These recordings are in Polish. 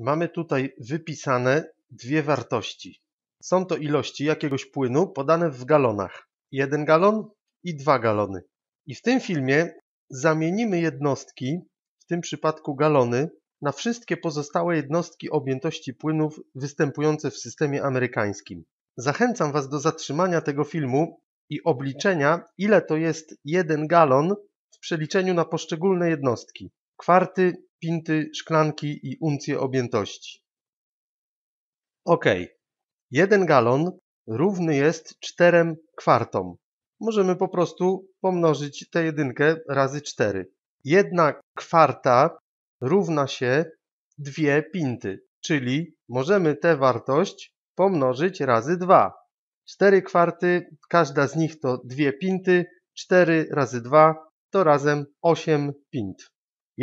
mamy tutaj wypisane dwie wartości. Są to ilości jakiegoś płynu podane w galonach. Jeden galon i dwa galony. I w tym filmie zamienimy jednostki, w tym przypadku galony, na wszystkie pozostałe jednostki objętości płynów występujące w systemie amerykańskim. Zachęcam Was do zatrzymania tego filmu i obliczenia, ile to jest jeden galon w przeliczeniu na poszczególne jednostki. Kwarty, pinty, szklanki i uncje objętości. Ok, jeden galon równy jest 4 kwartom. Możemy po prostu pomnożyć tę jedynkę razy 4. Jedna kwarta równa się dwie pinty, czyli możemy tę wartość pomnożyć razy 2. 4 kwarty, każda z nich to 2 pinty, 4 razy 2 to razem 8 pint.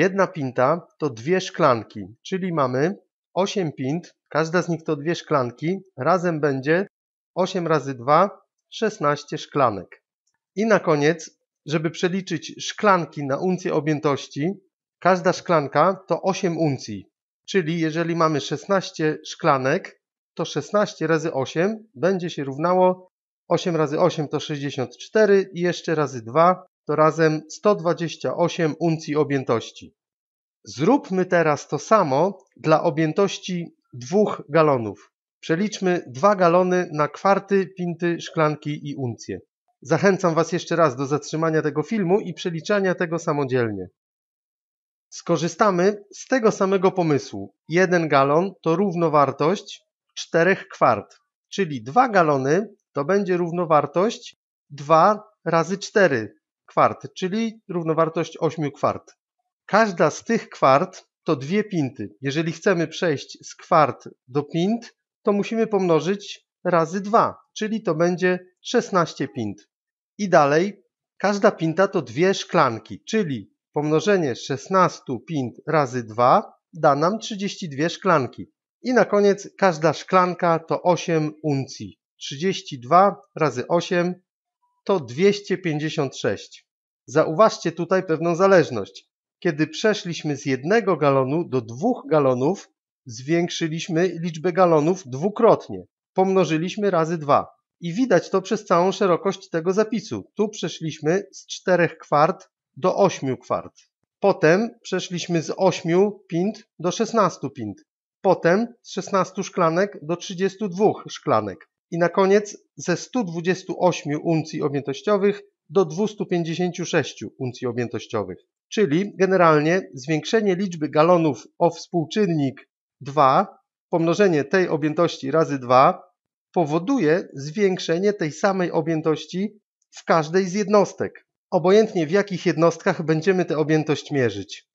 Jedna pinta to dwie szklanki, czyli mamy 8 pint, każda z nich to dwie szklanki, razem będzie 8 razy 2, 16 szklanek. I na koniec, żeby przeliczyć szklanki na uncję objętości, każda szklanka to 8 uncji, czyli jeżeli mamy 16 szklanek, to 16 razy 8 będzie się równało 8 razy 8 to 64 i jeszcze razy 2 to razem 128 uncji objętości. Zróbmy teraz to samo dla objętości 2 galonów. Przeliczmy 2 galony na kwarty, pinty, szklanki i uncje. Zachęcam Was jeszcze raz do zatrzymania tego filmu i przeliczania tego samodzielnie. Skorzystamy z tego samego pomysłu. 1 galon to równowartość 4 kwart, czyli 2 galony to będzie równowartość 2 razy 4, kwart, czyli równowartość 8 kwart. Każda z tych kwart to dwie pinty. Jeżeli chcemy przejść z kwart do pint, to musimy pomnożyć razy 2, czyli to będzie 16 pint. I dalej, każda pinta to dwie szklanki, czyli pomnożenie 16 pint razy 2 da nam 32 szklanki. I na koniec każda szklanka to 8 uncji. 32 razy 8 to 256. Zauważcie tutaj pewną zależność. Kiedy przeszliśmy z jednego galonu do dwóch galonów, zwiększyliśmy liczbę galonów dwukrotnie. Pomnożyliśmy razy dwa. I widać to przez całą szerokość tego zapisu. Tu przeszliśmy z 4 kwart do 8 kwart. Potem przeszliśmy z 8 pint do 16 pint. Potem z 16 szklanek do 32 szklanek. I na koniec ze 128 uncji objętościowych do 256 uncji objętościowych, czyli generalnie zwiększenie liczby galonów o współczynnik 2, pomnożenie tej objętości razy 2, powoduje zwiększenie tej samej objętości w każdej z jednostek. Obojętnie w jakich jednostkach będziemy tę objętość mierzyć.